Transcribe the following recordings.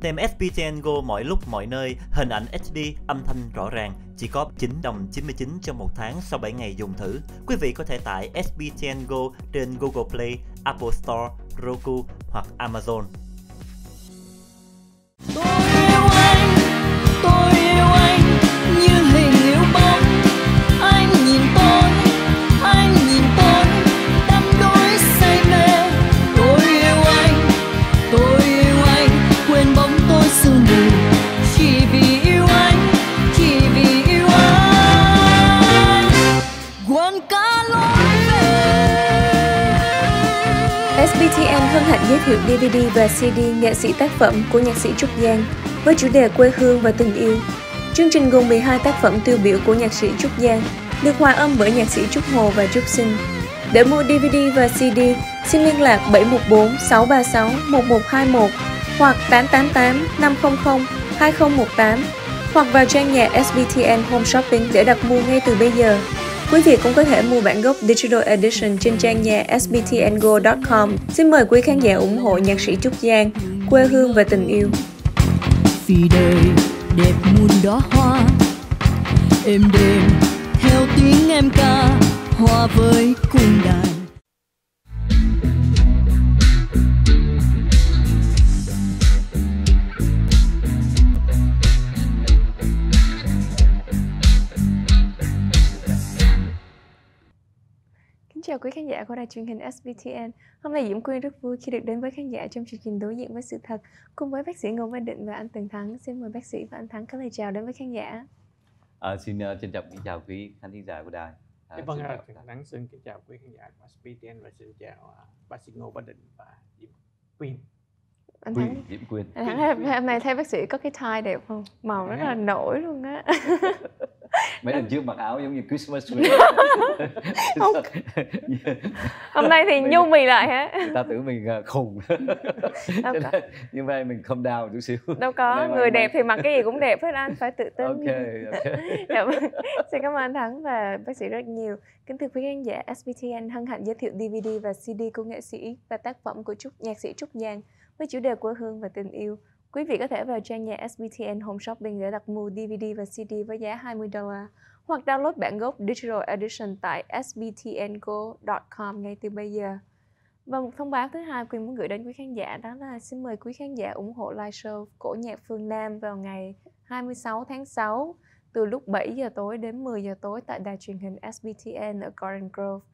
Tem SPTN Go mọi lúc mọi nơi, hình ảnh HD, âm thanh rõ ràng, chỉ có 9 đồng 99 cho một tháng sau 7 ngày dùng thử. Quý vị có thể tải SPTN Go trên Google Play, Apple Store, Roku hoặc Amazon. Tôi hạn giới thiệu DVD và CD nghệ sĩ tác phẩm của nhạc sĩ Trúc Giang với chủ đề quê hương và tình yêu. Chương trình gồm 12 tác phẩm tiêu biểu của nhạc sĩ Trúc Giang, được hòa âm bởi nhạc sĩ Trúc Hồ và Trúc Sinh. Để mua DVD và CD, xin liên lạc 714 636 1121 hoặc 888 500 2018 hoặc vào trang nhà SBTN Home Shopping để đặt mua ngay từ bây giờ. Quý vị cũng có thể mua bản gốc Digital Edition trên trang nhà sbtngo.com. Xin mời quý khán giả ủng hộ nhạc sĩ Trúc Giang, quê hương và tình yêu. Vì đời đẹp muôn đóa hoa, em đêm theo tiếng em ca, hoa với cung đàn. chào quý khán giả của đài truyền hình SBTN. Hôm nay Diễm Quyên rất vui khi được đến với khán giả trong chương trình đối diện với sự thật cùng với bác sĩ Ngô Văn Định và anh Tần Thắng. Xin mời bác sĩ và anh Thắng có lời chào đến với khán giả. À, xin uh, trân trọng kính chào quý khán giả của đài. À, dạ vâng, à, Tần Thắng xin kính chào quý khán giả của SBTN và xin chào uh, bác sĩ Ngô Văn Định và Diễm Quyên anh Quy, thắng Diễm Quyên anh thắng hôm nay thấy bác sĩ có cái tie đẹp không màu rất là à. nổi luôn á mấy lần trước mặc áo giống như Christmas tree không. hôm nay thì nhung mình lại hả ta tưởng mình à, khùng nhưng mà mình không đau chút xíu đâu có người đẹp thì mặc cái gì cũng đẹp hết anh phải tự tin ok ok dạ vâng. xin cảm ơn anh thắng và bác sĩ rất nhiều kính thưa quý khán giả SBTN hân hạnh giới thiệu DVD và CD của nghệ sĩ và tác phẩm của trúc nhạc sĩ Trúc Giang với chủ đề quê hương và tình yêu. Quý vị có thể vào trang nhà SBTN Home Shopping để đặt mua DVD và CD với giá 20 đô la hoặc download bản gốc Digital Edition tại sbtngo.com ngay từ bây giờ. Và một thông báo thứ hai quyên muốn gửi đến quý khán giả đó là xin mời quý khán giả ủng hộ live show Cổ nhạc Phương Nam vào ngày 26 tháng 6 từ lúc 7 giờ tối đến 10 giờ tối tại đài truyền hình SBTN ở Garden Grove.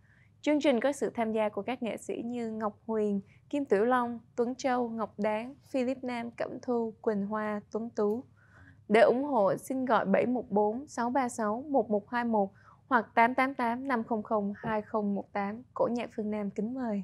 Chương trình có sự tham gia của các nghệ sĩ như Ngọc Huyền, Kim Tiểu Long, Tuấn Châu, Ngọc Đáng, Philip Nam, Cẩm Thu, Quỳnh Hoa, Tuấn Tú. Để ủng hộ, xin gọi 714 636 1121 hoặc 888 500 2018. Cổ nhạc Phương Nam kính mời.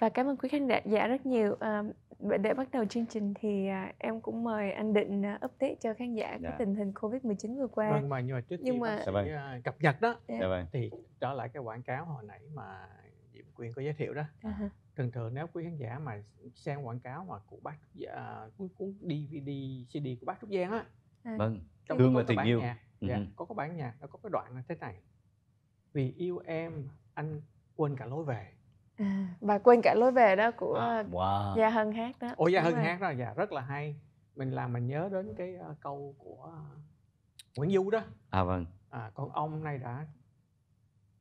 Và cảm ơn quý khán giả rất nhiều. Ờ, vậy để bắt đầu chương trình thì à, em cũng mời anh định à, update cho khán giả dạ. cái tình hình covid 19 vừa qua vâng mà nhưng mà trước nhưng khi mà... Dạ vâng. cập nhật đó dạ. dạ vâng. thì trở lại cái quảng cáo hồi nãy mà diễm quyên có giới thiệu đó uh-huh. thường thường nếu quý khán giả mà xem quảng cáo mà của bác dạ, cuốn cuốn dvd cd của bác trúc giang á à. vâng trong thương và tình yêu nhạc, uh-huh. dạ, có cái bản nhạc nó có cái đoạn như thế này vì yêu em anh quên cả lối về và quên cả lối về đó của à, ờ, wow. gia hân hát đó ủa gia hân hát đó dạ rất là hay mình làm mình nhớ đến cái ờ, câu của ờ, nguyễn du đó à vâng à con ông này đã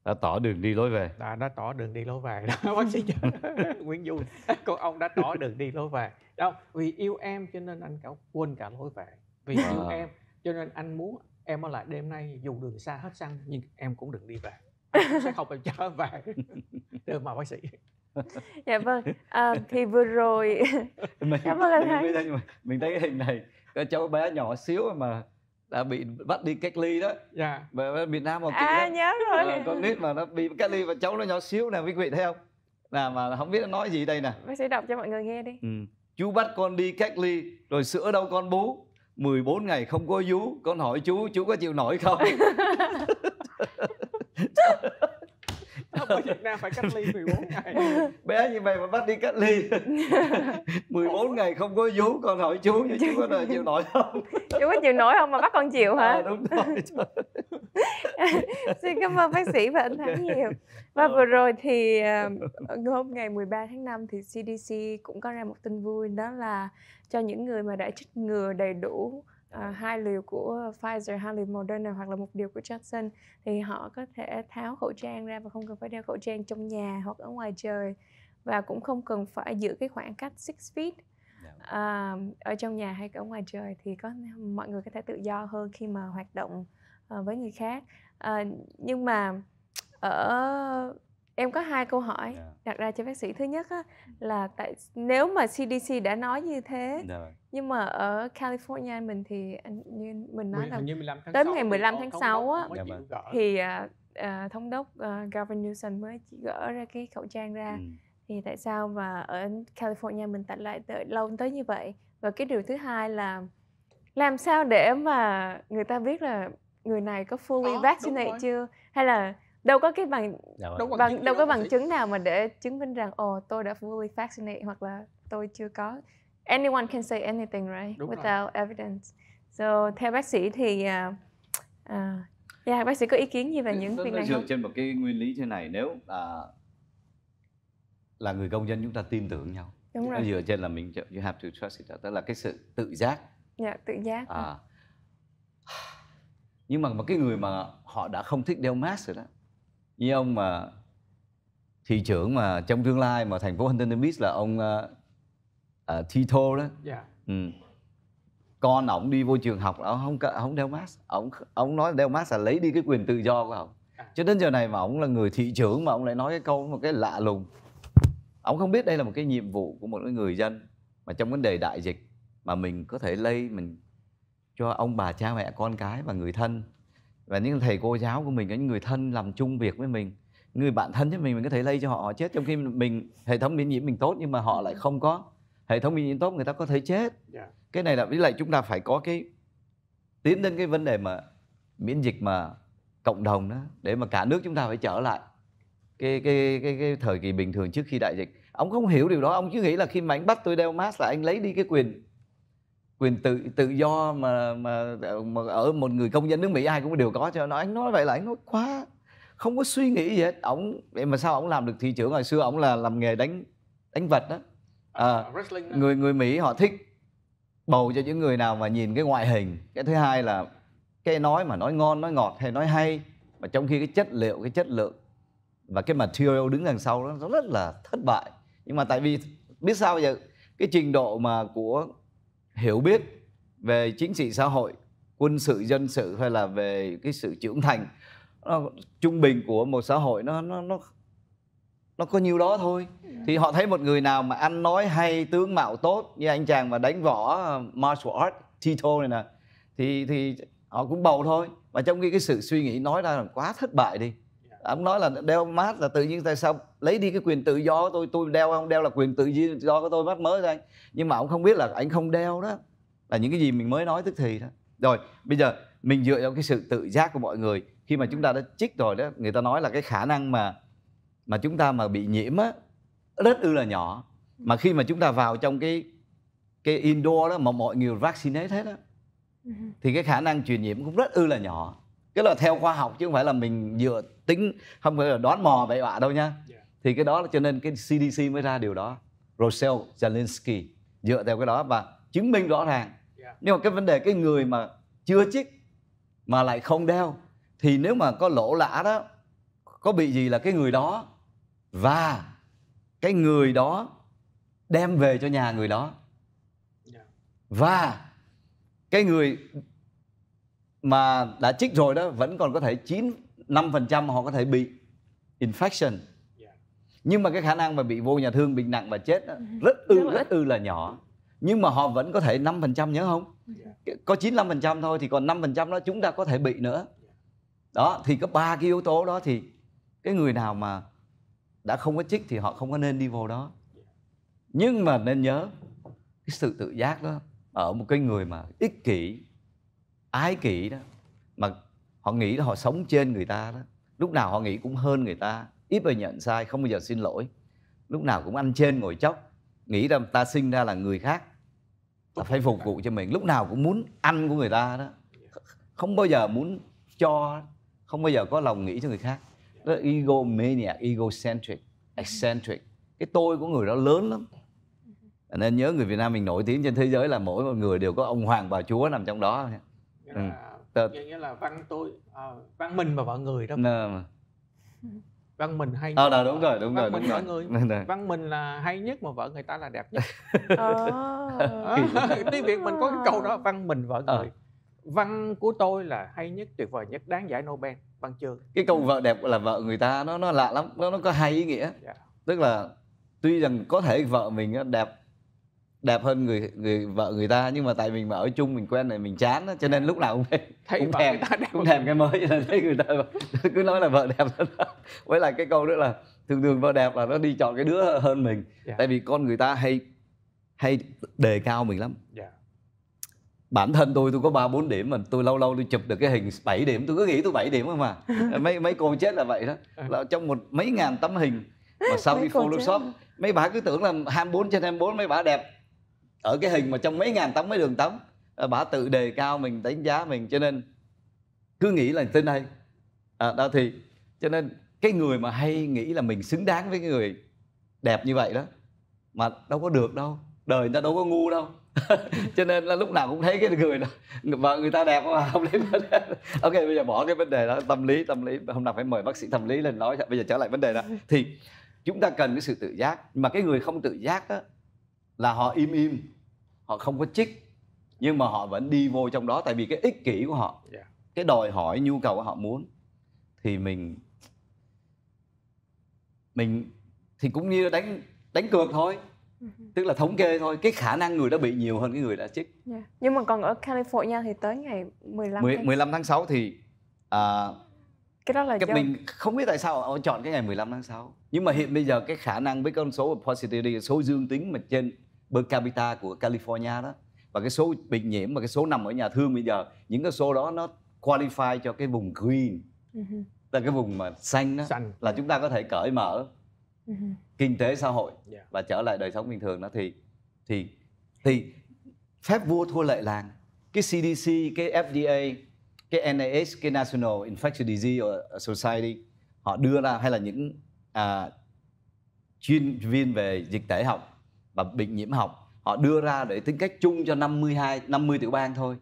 đã tỏ đường đi lối về đã đã tỏ đường đi lối về đó bác sĩ nguyễn du con ông đã tỏ đường đi lối về đâu vì yêu em cho nên anh cả quên cả lối về vì yêu em cho nên anh muốn em ở lại đêm nay dù đường xa hết xăng nhưng em cũng đừng đi về sẽ không làm cho vàng được mà bác sĩ dạ vâng à, thì vừa rồi mình, cảm dạ ơn vâng, anh mình, mình, mình thấy hình này cái cháu bé nhỏ xíu mà đã bị bắt đi cách ly đó dạ yeah. Việt Nam một mà à nhớ rồi à, con nít mà nó bị cách ly và cháu nó nhỏ xíu nè quý vị thấy không là mà không biết nó nói gì đây nè bác sĩ đọc cho mọi người nghe đi ừ. chú bắt con đi cách ly rồi sữa đâu con bú 14 ngày không có vú con hỏi chú chú có chịu nổi không không, ở Việt Nam phải cách ly 14 ngày Bé như vậy mà bắt đi cách ly 14 ngày không có vú Con hỏi chú như chú có chịu nổi không Chú có chịu nổi không mà bắt con chịu hả à, Đúng rồi Xin cảm ơn bác sĩ và anh Thắng nhiều Và vừa ờ. rồi thì ờ, Hôm ngày 13 tháng 5 thì CDC cũng có ra một tin vui Đó là cho những người mà đã chích ngừa đầy đủ Ờ, hai liều của Pfizer, hai liều Moderna hoặc là một liều của Johnson thì họ có thể tháo khẩu trang ra và không cần phải đeo khẩu trang trong nhà hoặc ở ngoài trời và cũng không cần phải giữ cái khoảng cách 6 feet uh, ở trong nhà hay ở ngoài trời thì có mọi người có thể tự do hơn khi mà hoạt động uh, với người khác uh, nhưng mà ở em có hai câu hỏi yeah. Dạ. đặt ra cho bác sĩ thứ nhất á, ừ. là tại nếu mà CDC đã nói như thế yeah. Dạ. nhưng mà ở California mình thì à, như mình nói là tới ngày 15 tháng 6 á, yeah. thì uh, thống đốc uh, Gavin Newsom mới chỉ gỡ ra cái khẩu trang ra ừ. thì tại sao mà ở California mình tạnh lại tới, lâu tới như vậy và cái điều thứ hai là làm sao để mà người ta biết là người này có fully oh, vaccinated chưa hay là đâu có cái bằng đâu, bằng, bằng đâu có bằng chứng nào mà để chứng minh rằng ồ tôi đã fully vaccinated hoặc là tôi chưa có anyone can say anything right Đúng without rồi. evidence so theo bác sĩ thì uh, yeah, bác sĩ có ý kiến gì về những vâng, việc vâng, này dựa không? trên một cái nguyên lý thế này nếu uh, là người công dân chúng ta tin tưởng nhau Đúng rồi. dựa trên là mình you have to trust each other tức là cái sự tự giác dạ tự giác à. nhưng mà một cái người mà họ đã không thích đeo mask rồi đó như ông mà thị trưởng mà trong tương lai mà thành phố Huntington Beach là ông uh, uh, Tito đó yeah. Dạ. ừ. con ông đi vô trường học ông không không đeo mask ông ông nói đeo mask là lấy đi cái quyền tự do của ông, à. cho đến giờ này mà ông là người thị trưởng mà ông lại nói cái câu một cái lạ lùng ông không biết đây là một cái nhiệm vụ của một cái người dân mà trong vấn đề đại dịch mà mình có thể lây mình cho ông bà cha mẹ con cái và người thân và những thầy cô giáo của mình những người thân làm chung việc với mình người bạn thân với mình mình có thể lây cho họ họ chết trong khi mình hệ thống miễn nhiễm mình tốt nhưng mà họ lại không có hệ thống miễn nhiễm tốt người ta có thể chết yeah. Dạ. cái này là với lại chúng ta phải có cái tiến đến cái vấn đề mà miễn dịch mà cộng đồng đó để mà cả nước chúng ta phải trở lại cái cái cái, cái thời kỳ bình thường trước khi đại dịch ông không hiểu điều đó ông cứ nghĩ là khi mà anh bắt tôi đeo mask là anh lấy đi cái quyền quyền tự tự do mà mà ờ, mà ở một người công dân nước Mỹ ai cũng đều có cho nó anh nói vậy là anh nói quá không có suy nghĩ gì hết ổng mà sao ổng làm được thị trưởng hồi xưa ổng là làm nghề đánh đánh vật ờ, à, đó à, người người Mỹ họ thích bầu cho những người nào mà nhìn cái ngoại hình cái thứ hai là cái nói mà nói ngon nói ngọt hay nói hay mà trong khi cái chất liệu cái chất lượng và cái material đứng đằng sau đó, nó rất là thất bại nhưng mà tại vì biết sao bây giờ cái trình độ mà của hiểu biết về chính trị xã hội quân sự dân sự hay là về cái sự trưởng thành nó, trung bình của một xã hội nó nó nó nó có nhiêu đó thôi ừ. thì họ thấy một người nào mà ăn nói hay tướng mạo tốt như anh chàng mà đánh võ uh, martial art tito này nè thì thì họ cũng bầu thôi mà trong khi cái sự suy nghĩ nói ra là quá thất bại đi ông nói là đeo mát là tự nhiên tại sao lấy đi cái quyền tự do của tôi tôi đeo không đeo là quyền tự do của tôi mát mới ra anh nhưng mà ông không biết là anh không đeo đó là những cái gì mình mới nói tức thì đó rồi bây giờ mình dựa vào cái sự tự giác của mọi người khi mà chúng ta đã chích rồi đó người ta nói là cái khả năng mà mà chúng ta mà bị nhiễm á rất ư là nhỏ mà khi mà chúng ta vào trong cái cái indoor đó mà mọi người vaccinate hết á ừ. thì cái khả năng truyền nhiễm cũng rất ư là nhỏ cái là theo khoa học chứ không phải là mình dựa tính không phải là đoán mò vậy bạ đâu nha yeah. Dạ. thì cái đó là cho nên cái CDC mới ra điều đó Rochelle, Zelensky dựa theo cái đó và chứng minh rõ ràng yeah. Dạ. nhưng mà cái vấn đề cái người mà chưa chích mà lại không đeo thì nếu mà có lỗ lã đó có bị gì là cái người đó và cái người đó đem về cho nhà người đó dạ. và cái người mà đã chích rồi đó vẫn còn có thể 9 5% họ có thể bị infection. Nhưng mà cái khả năng mà bị vô nhà thương, bị nặng và chết đó, ừ. rất ư rất, ư là nhỏ. Nhưng mà họ vẫn có thể 5% nhớ không? Có 95% thôi thì còn 5% đó chúng ta có thể bị nữa. Đó thì có ba cái yếu tố đó thì cái người nào mà đã không có chích thì họ không có nên đi vô đó. Nhưng mà nên nhớ cái sự tự giác đó ở một cái người mà ích kỷ ái kỷ đó mà họ nghĩ là họ sống trên người ta đó lúc nào họ nghĩ cũng hơn người ta ít bao nhận sai không bao giờ xin lỗi lúc nào cũng ăn trên ngồi chóc nghĩ rằng ta sinh ra là người khác là phải phục vụ cho mình lúc nào cũng muốn ăn của người ta đó không bao giờ muốn cho không bao giờ có lòng nghĩ cho người khác đó ego mania egocentric eccentric cái tôi của người đó lớn lắm nên nhớ người Việt Nam mình nổi tiếng trên thế giới là mỗi một người đều có ông hoàng bà chúa nằm trong đó nghĩa ừ. là Tờ... nghĩa là văn tôi à, văn mình và vợ người đó Nà. văn mình hay ờ, nhất ờ à, đúng rồi đúng văn rồi mình đúng vợ rồi. người Nà. văn mình là hay nhất mà vợ người ta là đẹp nhất à, tiếng việt mình có cái câu đó văn mình vợ ờ. người à. văn của tôi là hay nhất tuyệt vời nhất đáng giải nobel văn chương cái câu vợ đẹp là vợ người ta nó nó lạ lắm nó nó có hai ý nghĩa yeah. Dạ. tức là tuy rằng có thể vợ mình đẹp đẹp hơn người người vợ người ta nhưng mà tại mình mà ở chung mình quen này mình chán cho nên lúc nào cũng thấy cũng thèm ta đẹp cũng thèm cái mới là thấy người ta cứ nói là vợ đẹp hơn với lại cái câu nữa là thường thường vợ đẹp là nó đi chọn cái đứa hơn mình yeah. Dạ. tại vì con người ta hay hay đề cao mình lắm yeah. Dạ. bản thân tôi tôi có ba bốn điểm mà tôi lâu lâu tôi chụp được cái hình 7 điểm tôi cứ nghĩ tôi 7 điểm không mà mấy mấy cô chết là vậy đó ừ. là trong một mấy ngàn tấm hình mà sau khi photoshop mấy bà cứ tưởng là 24 trên 24 mấy bà đẹp ở cái hình mà trong mấy ngàn tấm mấy đường tấm ờ, bà tự đề cao mình đánh giá mình cho nên cứ nghĩ là tên đây à, đó thì cho nên cái người mà hay nghĩ là mình xứng đáng với cái người đẹp như vậy đó mà đâu có được đâu đời người ta đâu có ngu đâu cho nên là lúc nào cũng thấy cái người đó và người ta đẹp mà không lấy ok bây giờ bỏ cái vấn đề đó tâm lý tâm lý hôm nào phải mời bác sĩ tâm lý lên nói bây giờ trở lại vấn đề đó thì chúng ta cần cái sự tự giác mà cái người không tự giác đó, là họ im im họ không có chích nhưng mà họ vẫn đi vô trong đó tại vì cái ích kỷ của họ cái đòi hỏi nhu cầu của họ muốn thì mình mình thì cũng như đánh đánh cược thôi ừ. tức là thống kê thôi cái khả năng người đã bị nhiều hơn cái người đã chích yeah. nhưng mà còn ở California thì tới ngày 15 10, 15 tháng 6 thì à, cái đó là cái do... mình không biết tại sao họ chọn cái ngày 15 tháng 6 nhưng mà hiện bây giờ cái khả năng với con số positivity số dương tính mà trên per capita của California đó và cái số bị nhiễm và cái số nằm ở nhà thương bây giờ những cái số đó nó qualify cho cái vùng green uh là cái vùng mà xanh đó xanh. là chúng ta có thể cởi mở ừ kinh tế xã hội dạ. và trở lại đời sống bình thường đó thì thì thì phép vua thua lệ làng cái CDC cái FDA cái NIH cái National Infectious Disease Society họ đưa ra hay là những à, chuyên viên về dịch tễ học và bệnh nhiễm học họ đưa ra để tính cách chung cho 52 50 tiểu bang thôi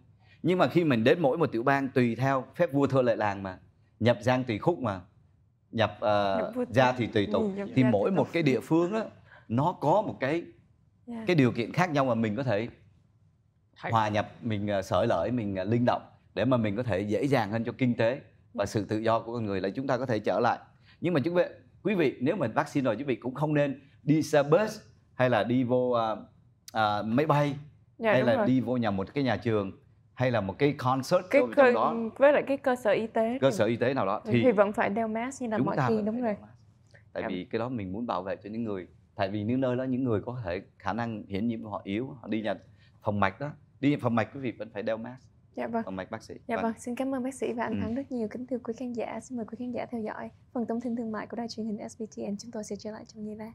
nhưng mà khi mình đến mỗi một tiểu bang tùy theo phép vua thơ lệ làng mà nhập giang tùy khúc mà nhập, uh, ra thì tùy tục ừ, thì mỗi một cái địa phương á nó có một cái yeah. cái điều kiện khác nhau mà mình có thể hòa nhập mình uh, ờ, sởi lợi mình uh, linh động để mà mình có thể dễ dàng hơn cho kinh tế và sự tự do của con người là chúng ta có thể trở lại nhưng mà chúng quý vị nếu mình vaccine rồi quý vị cũng không nên đi xe bus hay là đi vô à, à, máy bay dạ, hay là rồi. đi vô nhà một cái nhà trường hay là một cái concert cái cơ, đó với lại cái cơ sở y tế cơ sở y tế nào đó thì, thì vẫn phải đeo mask như là mọi khi đúng rồi tại dạ. vì cái đó mình muốn bảo vệ cho những người tại vì những nơi đó những người có thể khả năng hiển nhiễm họ yếu họ đi nhà phòng mạch đó đi phòng mạch quý vị vẫn phải đeo mask dạ vâng phòng mạch bác sĩ dạ vâng. vâng, xin cảm ơn bác sĩ và anh ừ. thắng rất nhiều kính thưa quý khán giả xin mời quý khán giả theo dõi phần thông tin thương mại của đài truyền hình sbt chúng tôi sẽ trở lại trong giây lát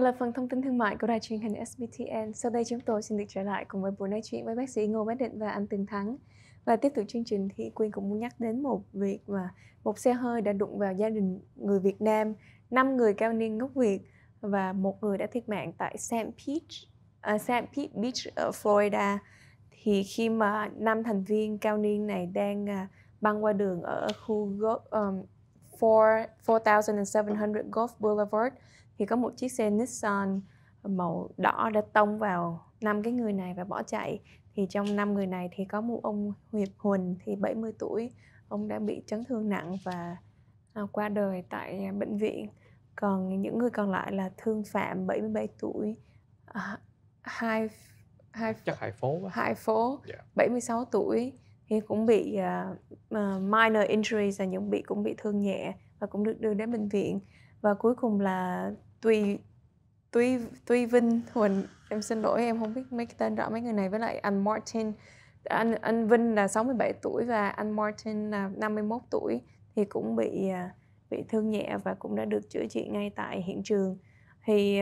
rồi là phần thông tin thương mại của đài truyền hình SBTN. Sau đây chúng tôi xin được trở lại cùng với buổi nói chuyện với bác sĩ Ngô Bá Định và anh Tường Thắng. Và tiếp tục chương trình thì Quyên cũng muốn nhắc đến một việc mà một xe hơi đã đụng vào gia đình người Việt Nam, 5 người cao niên gốc Việt và một người đã thiệt mạng tại San Pete, uh, à, San Pete Beach ở Florida. Thì khi mà năm thành viên cao niên này đang uh, băng qua đường ở khu go, um, 4, 4700 Gulf Boulevard thì có một chiếc xe Nissan màu đỏ đã tông vào năm cái người này và bỏ chạy thì trong năm người này thì có một ông Huyệt Huỳnh thì 70 tuổi ông đã bị chấn thương nặng và à, qua đời tại bệnh viện còn những người còn lại là thương phạm 77 tuổi à, hai hai chắc hai phố quá. hai phố dạ. yeah. 76 tuổi thì cũng bị uh, minor injuries là những bị cũng bị thương nhẹ và cũng được đưa đến bệnh viện và cuối cùng là Tuy Tuy Tuy Vinh Huỳnh em xin lỗi em không biết mấy cái tên rõ mấy người này với lại anh Martin anh anh Vinh là 67 tuổi và anh Martin là 51 tuổi thì cũng bị à, bị thương nhẹ và cũng đã được chữa trị ngay tại hiện trường thì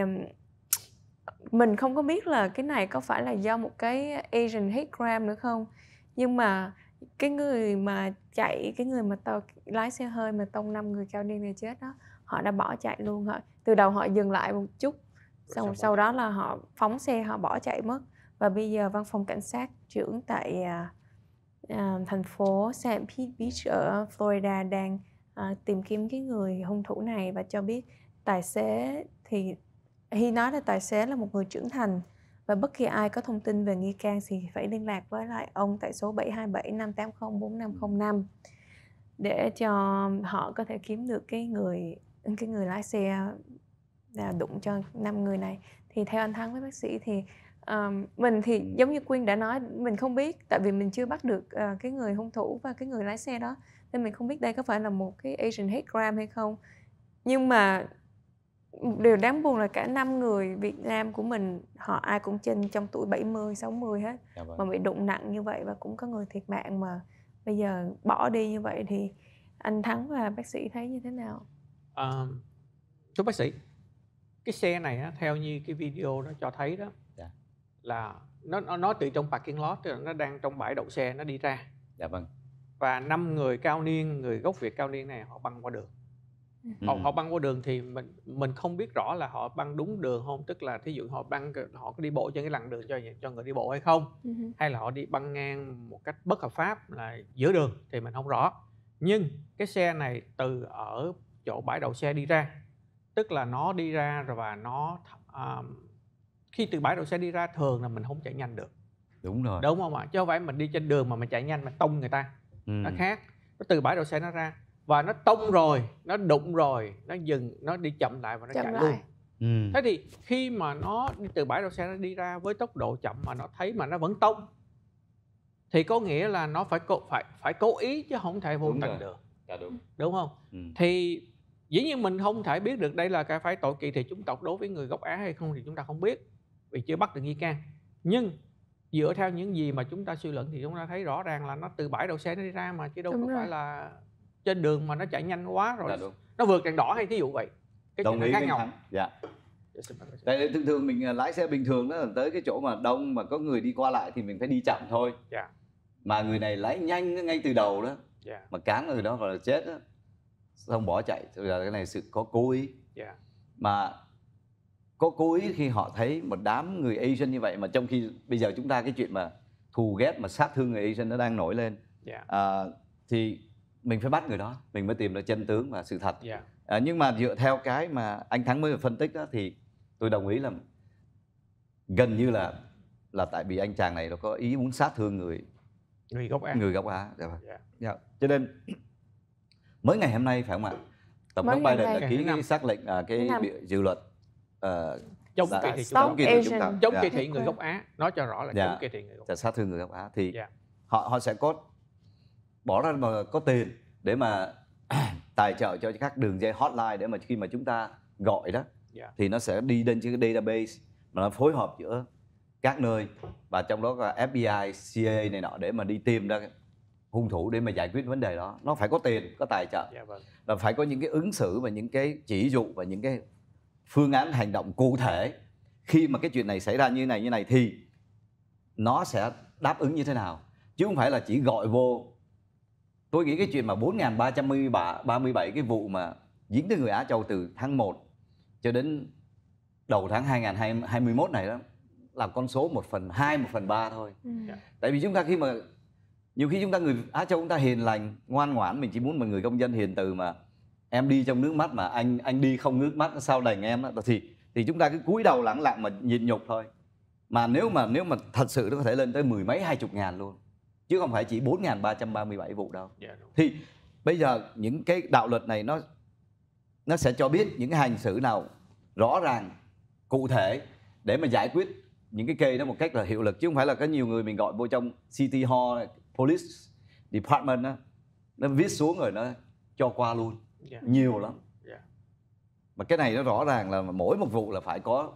mình không có biết là cái này có phải là do một cái Asian hate crime nữa không nhưng mà cái người mà chạy cái người mà tàu lái xe hơi mà tông năm người cao niên này chết đó họ đã bỏ chạy luôn họ từ đầu họ dừng lại một chút sau sau đó là họ phóng xe họ bỏ chạy mất và bây giờ văn phòng cảnh sát trưởng tại uh, thành phố San Pete Beach ở Florida đang uh, tìm kiếm cái người hung thủ này và cho biết tài xế thì khi nói là tài xế là một người trưởng thành và bất kỳ ai có thông tin về nghi can thì phải liên lạc với lại ông tại số 727 580 để cho họ có thể kiếm được cái người cái người lái xe à, đụng cho năm người này thì theo anh thắng với bác sĩ thì um, mình thì giống như quyên đã nói mình không biết tại vì mình chưa bắt được uh, cái người hung thủ và cái người lái xe đó nên mình không biết đây có phải là một cái asian hate crime hay không nhưng mà điều đáng buồn là cả năm người Việt Nam của mình họ ai cũng trên trong tuổi 70, 60 hết dạ vâng. mà bị đụng nặng như vậy và cũng có người thiệt mạng mà bây giờ bỏ đi như vậy thì anh Thắng và bác sĩ thấy như thế nào? um, thưa bác sĩ cái xe này theo như cái video nó cho thấy đó dạ. là nó, nó nó từ trong parking lot nó đang trong bãi đậu xe nó đi ra dạ vâng và năm người cao niên người gốc việt cao niên này họ băng qua đường ừ. họ, họ băng qua đường thì mình mình không biết rõ là họ băng đúng đường không tức là thí dụ họ băng họ có đi bộ trên cái lằn đường cho cho người đi bộ hay không ừ. hay là họ đi băng ngang một cách bất hợp pháp là giữa đường thì mình không rõ nhưng cái xe này từ ở chỗ bãi đậu xe đi ra tức là nó đi ra rồi và nó um, khi từ bãi đậu xe đi ra thường là mình không chạy nhanh được đúng rồi đúng không ạ chứ không phải mình đi trên đường mà mình chạy nhanh mà tông người ta ừ. nó khác nó từ bãi đậu xe nó ra và nó tông rồi nó đụng rồi nó dừng nó đi chậm lại và nó chậm chạy lại. luôn ừ. thế thì khi mà nó đi từ bãi đậu xe nó đi ra với tốc độ chậm mà nó thấy mà nó vẫn tông thì có nghĩa là nó phải cố phải phải cố ý chứ không thể vô tình được dạ, đúng. đúng không ừ. thì dĩ nhiên mình không thể biết được đây là cái phải tội kỳ thị chủng tộc đối với người gốc Á hay không thì chúng ta không biết vì chưa bắt được nghi can nhưng dựa theo những gì mà chúng ta suy luận thì chúng ta thấy rõ ràng là nó từ bãi đậu xe nó đi ra mà chứ đâu Đúng có rồi. phải là trên đường mà nó chạy nhanh quá rồi nó vượt đèn đỏ hay thí dụ vậy cái đồng ý với nhau thắng. dạ, dạ Tại thường thường mình à, lái xe bình thường đó tới cái chỗ mà đông mà có người đi qua lại thì mình phải đi chậm thôi. Dạ. Mà người này lái nhanh ngay từ đầu đó. Dạ. Mà cán người đó vào là chết đó xong bỏ chạy rồi là cái này sự có cố ý yeah. mà có cố ý khi họ thấy một đám người Asian như vậy mà trong khi bây giờ chúng ta cái chuyện mà thù ghét mà sát thương người Asian nó đang nổi lên yeah. à, thì mình phải bắt người đó mình mới tìm ra chân tướng và sự thật yeah. à, nhưng mà dựa theo cái mà anh Thắng mới phân tích đó thì tôi đồng ý là gần như là là tại vì anh chàng này nó có ý muốn sát thương người người gốc Á người gốc Á dạ vâng. yeah. Yeah. Dạ. cho nên mới ngày hôm nay phải không ạ tổng thống Biden đã ký xác lệnh à, cái dự luật à, chống kỳ thị chúng ta chống dạ. kỳ thị người gốc Á nói cho rõ là yeah. Dạ. chống kỳ thị người gốc dạ, Á sát thương người gốc Á thì yeah. họ họ sẽ có bỏ ra mà có tiền để mà tài trợ cho các đường dây hotline để mà khi mà chúng ta gọi đó yeah. thì nó sẽ đi lên trên cái database mà nó phối hợp giữa các nơi và trong đó là FBI, CIA này nọ để mà đi tìm ra hung thủ để mà giải quyết vấn đề đó nó phải có tiền có tài trợ dạ, vâng. và phải có những cái ứng xử và những cái chỉ dụ và những cái phương án hành động cụ thể khi mà cái chuyện này xảy ra như này như này thì nó sẽ đáp ứng như thế nào chứ không phải là chỉ gọi vô tôi nghĩ cái chuyện mà 4.337 cái vụ mà dính tới người Á Châu từ tháng 1 cho đến đầu tháng 2021 này đó là con số 1 phần 2, 1 phần 3 thôi. Ừ. Dạ. Tại vì chúng ta khi mà nhiều khi chúng ta người Á Châu chúng ta hiền lành ngoan ngoãn mình chỉ muốn một người công dân hiền từ mà em đi trong nước mắt mà anh anh đi không nước mắt sao đành em đó. thì thì chúng ta cứ cúi đầu lẳng lặng mà nhịn nhục thôi mà nếu mà nếu mà thật sự nó có thể lên tới mười mấy hai chục ngàn luôn chứ không phải chỉ bốn ngàn ba trăm ba mươi bảy vụ đâu dạ, thì bây giờ những cái đạo luật này nó nó sẽ cho biết những cái hành xử nào rõ ràng cụ thể để mà giải quyết những cái cây đó một cách là hiệu lực chứ không phải là có nhiều người mình gọi vô trong city hall police department đó, nó viết xuống rồi nó cho qua luôn yeah. Dạ. nhiều lắm yeah. Dạ. mà cái này nó rõ ràng là mỗi một vụ là phải có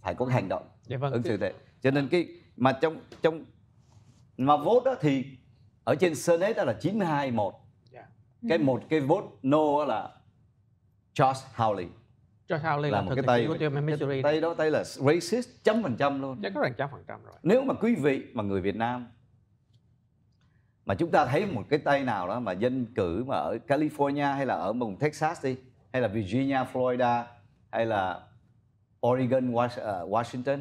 phải có hành động yeah, dạ vâng. ứng xử tệ cho nên cái mà trong trong mà vote đó thì ở trên Senate đó là 921 yeah. cái ừ. một cái vote no đó là Charles Howley Charles Howley là, là một cái tay cái tay đó tay là racist trăm phần trăm luôn chắc có trăm phần trăm rồi nếu mà quý vị mà người Việt Nam mà chúng ta thấy một cái tay nào đó mà dân cử mà ở California hay là ở vùng Texas đi hay là Virginia, Florida hay là Oregon, ờ, Washington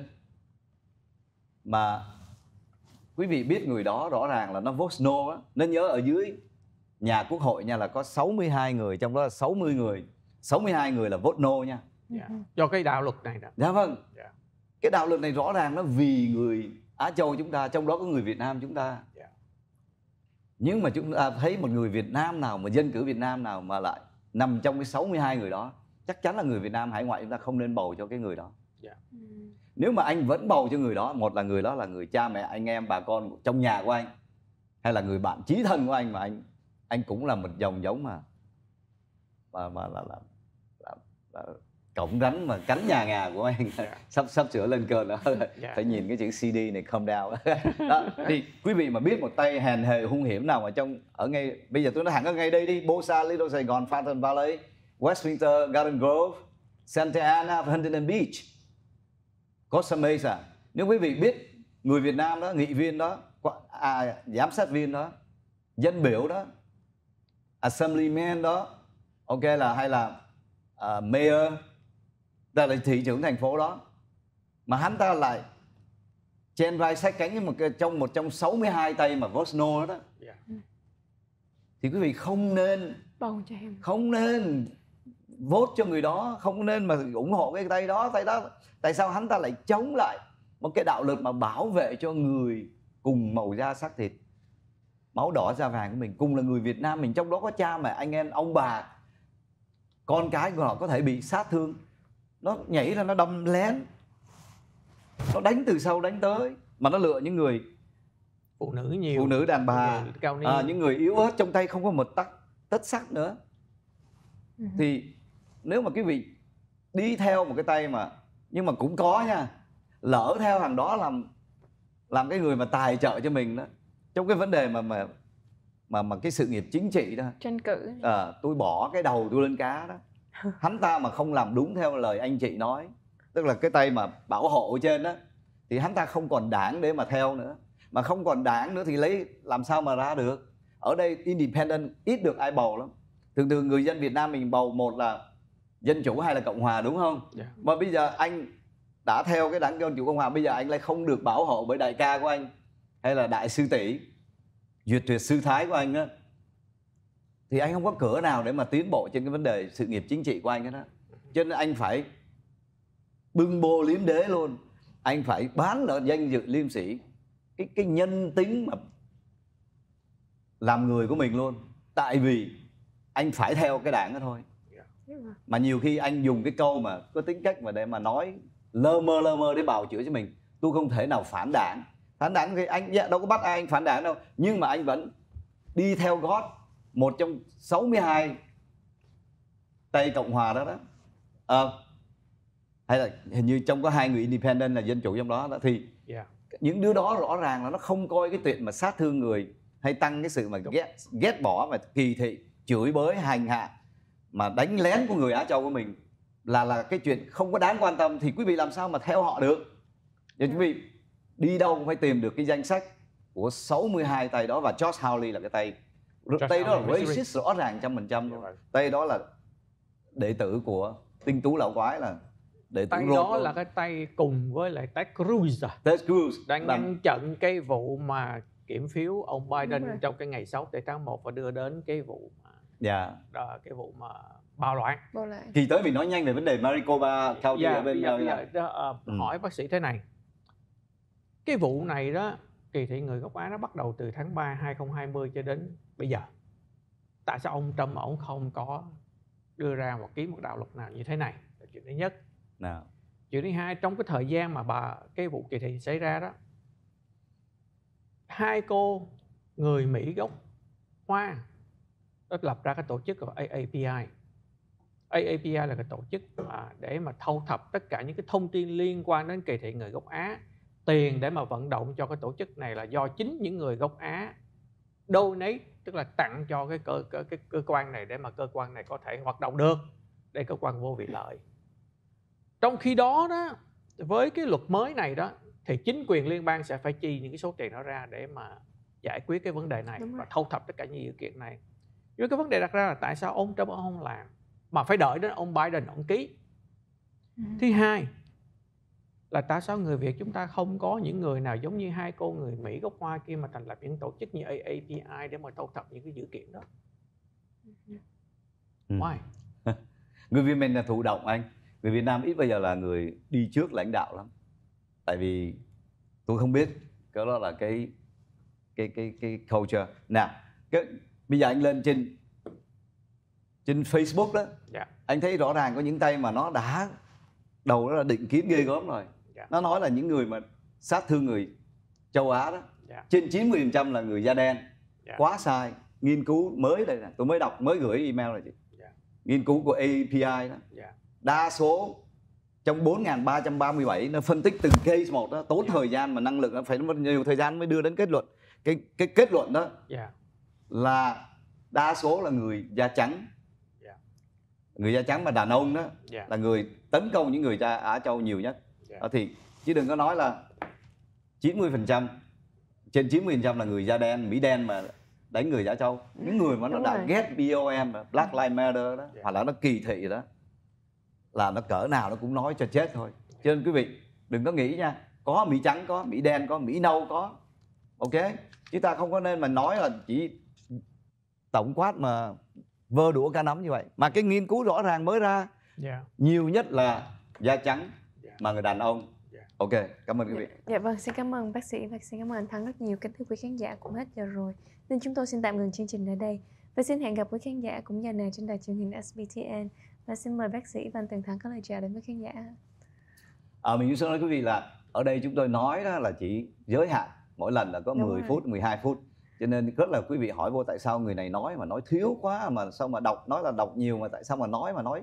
mà quý vị biết người đó rõ ràng là nó vote no á nên nhớ ở dưới nhà quốc hội nha là có 62 người trong đó là 60 người 62 người là vote no nha yeah. Dạ. do cái đạo luật này đó dạ vâng yeah. Dạ. cái đạo luật này rõ ràng nó vì người Á Châu chúng ta trong đó có người Việt Nam chúng ta nhưng mà chúng ta thấy một người Việt Nam nào mà dân cử Việt Nam nào mà lại nằm trong cái 62 người đó chắc chắn là người Việt Nam hải ngoại chúng ta không nên bầu cho cái người đó dạ. ừ. nếu mà anh vẫn bầu cho người đó một là người đó là người cha mẹ anh em bà con trong nhà của anh hay là người bạn chí thân của anh mà anh anh cũng là một dòng giống mà mà mà là là, là, là cổng rắn mà cánh nhà ngà của anh yeah. Dạ. sắp sắp sửa lên cơn đó yeah. Dạ. phải nhìn cái chữ CD này calm down đó thì quý vị mà biết một tay hèn hề hung hiểm nào ở trong ở ngay bây giờ tôi nói thẳng ở ngay đây đi Bosa Little Sài Gòn Fountain Valley Westminster Garden Grove Santa Ana và Huntington Beach Costa Mesa nếu quý vị biết người Việt Nam đó nghị viên đó à, giám sát viên đó dân biểu đó assemblyman đó ok là hay là uh, mayor là, là thị trưởng thành phố đó mà hắn ta lại trên vai sát cánh với một cái, trong một trong 62 tay mà Vosno đó, đó. Dạ. Ừ. thì quý vị không nên bầu cho em không nên vote cho người đó không nên mà ủng hộ cái tay đó tay đó tại sao hắn ta lại chống lại một cái đạo luật mà bảo vệ cho người cùng màu da xác thịt máu đỏ da vàng của mình cùng là người Việt Nam mình trong đó có cha mẹ anh em ông bà con cái của họ có thể bị sát thương nó nhảy ra nó đâm lén nó đánh từ sau đánh tới mà nó lựa những người phụ nữ nhiều phụ nữ đàn bà cao À, những người yếu ớt trong tay không có một tắc tất sắc nữa ừ. thì nếu mà quý vị đi theo một cái tay mà nhưng mà cũng có nha lỡ theo thằng đó làm làm cái người mà tài trợ cho mình đó trong cái vấn đề mà mà mà mà cái sự nghiệp chính trị đó tranh cử à, tôi bỏ cái đầu tôi lên cá đó hắn ta mà không làm đúng theo lời anh chị nói tức là cái tay mà bảo hộ trên đó thì hắn ta không còn đảng để mà theo nữa mà không còn đảng nữa thì lấy làm sao mà ra được ở đây independent ít được ai bầu lắm thường thường người dân Việt Nam mình bầu một là dân chủ hay là cộng hòa đúng không yeah. Dạ. mà bây giờ anh đã theo cái đảng dân chủ cộng hòa bây giờ anh lại không được bảo hộ bởi đại ca của anh hay là đại sư tỷ duyệt tuyệt sư thái của anh á thì anh không có cửa nào để mà tiến bộ trên cái vấn đề sự nghiệp chính trị của anh hết á cho nên anh phải bưng bô liếm đế luôn anh phải bán nợ danh dự liêm sĩ cái cái nhân tính mà làm người của mình luôn tại vì anh phải theo cái đảng đó thôi mà nhiều khi anh dùng cái câu mà có tính cách mà để mà nói lơ mơ lơ mơ để bào chữa cho mình tôi không thể nào phản đảng phản đảng thì anh dạ, đâu có bắt ai anh phản đảng đâu nhưng mà anh vẫn đi theo gót một trong 62 Tây Cộng Hòa đó đó à, hay là hình như trong có hai người independent là dân chủ trong đó đó thì yeah. Dạ. những đứa đó rõ ràng là nó không coi cái chuyện mà sát thương người hay tăng cái sự mà ghét ghét bỏ và kỳ thị chửi bới hành hạ mà đánh lén của người Á Châu của mình là là cái chuyện không có đáng quan tâm thì quý vị làm sao mà theo họ được thì quý vị đi đâu cũng phải tìm được cái danh sách của 62 tay đó và George Howley là cái tay tay đó là racist rõ ràng trăm phần trăm luôn dạ. tây đó là đệ tử của tinh tú lão quái là để tay đó thôi. là cái tay cùng với lại Ted Cruz à Ted Cruz đang Đăng. ngăn chặn cái vụ mà kiểm phiếu ông Biden trong cái ngày 6 tháng 1 và đưa đến cái vụ mà dạ đó, cái vụ mà bạo loạn bạo thì tới mình nói nhanh về vấn đề Maricopa County dạ, ở bên giờ, giờ, giờ, uh, ừ. hỏi bác sĩ thế này cái vụ này đó kỳ thị người gốc Á nó bắt đầu từ tháng 3 2020 cho đến bây giờ tại sao ông Trump ông không có đưa ra một ký một đạo luật nào như thế này là chuyện thứ nhất nào. chuyện thứ hai trong cái thời gian mà bà cái vụ kỳ thị xảy ra đó hai cô người Mỹ gốc Hoa đã lập ra cái tổ chức gọi AAPI AAPI là cái tổ chức mà để mà thu thập tất cả những cái thông tin liên quan đến kỳ thị người gốc Á tiền để mà vận động cho cái tổ chức này là do chính những người gốc Á donate tức là tặng cho cái cơ, cơ cái cơ quan này để mà cơ quan này có thể hoạt động được để cơ quan vô vị lợi trong khi đó đó với cái luật mới này đó thì chính quyền liên bang sẽ phải chi những cái số tiền đó ra để mà giải quyết cái vấn đề này và thu thập tất cả những dữ kiện này với cái vấn đề đặt ra là tại sao ông Trump ông không làm mà phải đợi đến ông Biden ông ký ừ. thứ hai là tại sao người Việt chúng ta không có những người nào giống như hai cô người Mỹ gốc Hoa kia mà thành lập những tổ chức như AAPI để mà thu thập những cái dữ kiện đó ừ. Why? người Việt mình là thụ động anh người Việt Nam ít bao giờ là người đi trước lãnh đạo lắm tại vì tôi không biết cái đó là cái cái cái cái culture nè cái, bây giờ anh lên trên trên Facebook đó yeah. Dạ. anh thấy rõ ràng có những tay mà nó đã đầu đó là định kiến ghê gớm rồi Dạ. nó nói là những người mà sát thương người châu Á đó yeah. Dạ. trên 90% là người da đen yeah. Dạ. quá sai nghiên cứu mới đây nè tôi mới đọc mới gửi email này chị yeah. nghiên cứu của API đó yeah. đa số trong 4.337 nó phân tích từng case một đó tốn yeah. thời gian mà năng lực nó phải nhiều thời gian mới đưa đến kết luận cái cái kết luận đó yeah. là đa số là người da trắng yeah. người da trắng mà đàn ông đó yeah. là người tấn công những người da Á Châu nhiều nhất yeah. Dạ. thì chứ đừng có nói là 90 phần trăm trên 90 phần trăm là người da đen mỹ đen mà đánh người da trâu ừ, những người mà nó Đúng đã rồi. ghét BOM Black Lives Matter đó yeah. Dạ. hoặc là nó kỳ thị đó là nó cỡ nào nó cũng nói cho chết thôi cho nên quý vị đừng có nghĩ nha có mỹ trắng có mỹ đen có mỹ nâu có ok chúng ta không có nên mà nói là chỉ tổng quát mà vơ đũa cá nắm như vậy mà cái nghiên cứu rõ ràng mới ra yeah. Dạ. nhiều nhất là da trắng Dạ. mà người đàn ông dạ. ok cảm ơn quý dạ. vị dạ vâng xin cảm ơn bác sĩ và xin cảm ơn anh thắng rất nhiều kính thưa quý khán giả cũng hết giờ rồi nên chúng tôi xin tạm ngừng chương trình ở đây và xin hẹn gặp quý khán giả cũng giờ này trên đài truyền hình SBTN và xin mời bác sĩ Văn Tường Thắng có lời chào đến với khán giả à, mình cũng xin nói quý vị là ở đây chúng tôi nói đó là chỉ giới hạn mỗi lần là có Đúng 10 rồi. phút 12 phút cho nên rất là quý vị hỏi vô tại sao người này nói mà nói thiếu quá mà sao mà đọc nói là đọc nhiều mà tại sao mà nói mà nói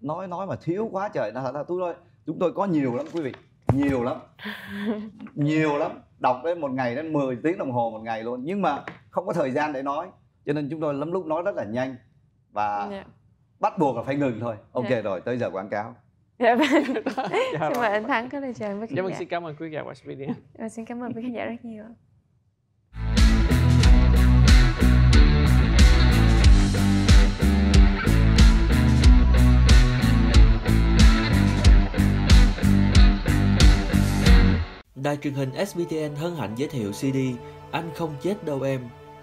nói nói mà thiếu quá trời nó là tôi thôi chúng tôi có nhiều lắm quý vị nhiều lắm nhiều lắm đọc đến một ngày đến 10 tiếng đồng hồ một ngày luôn nhưng mà không có thời gian để nói cho nên chúng tôi lắm lúc nói rất là nhanh và yeah. Dạ. bắt buộc là phải ngừng thôi dạ. ok yeah. rồi tới giờ quảng cáo dạ vâng dạ, xin mời anh thắng có lời chào với khán giả vâng, xin cảm ơn quý khán giả của Speedy xin cảm ơn quý khán giả rất nhiều Đài truyền hình SBTN hân hạnh giới thiệu CD Anh không chết đâu em.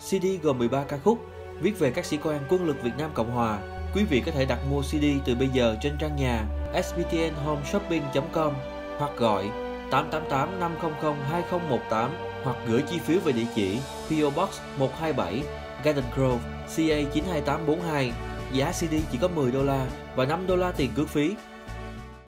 CD gồm 13 ca khúc viết về các sĩ quan quân lực Việt Nam Cộng Hòa. Quý vị có thể đặt mua CD từ bây giờ trên trang nhà sbtnhomeshopping.com hoặc gọi 888 500 2018 hoặc gửi chi phiếu về địa chỉ PO Box 127 Garden Grove CA 92842. Giá CD chỉ có 10 đô la và 5 đô la tiền cước phí.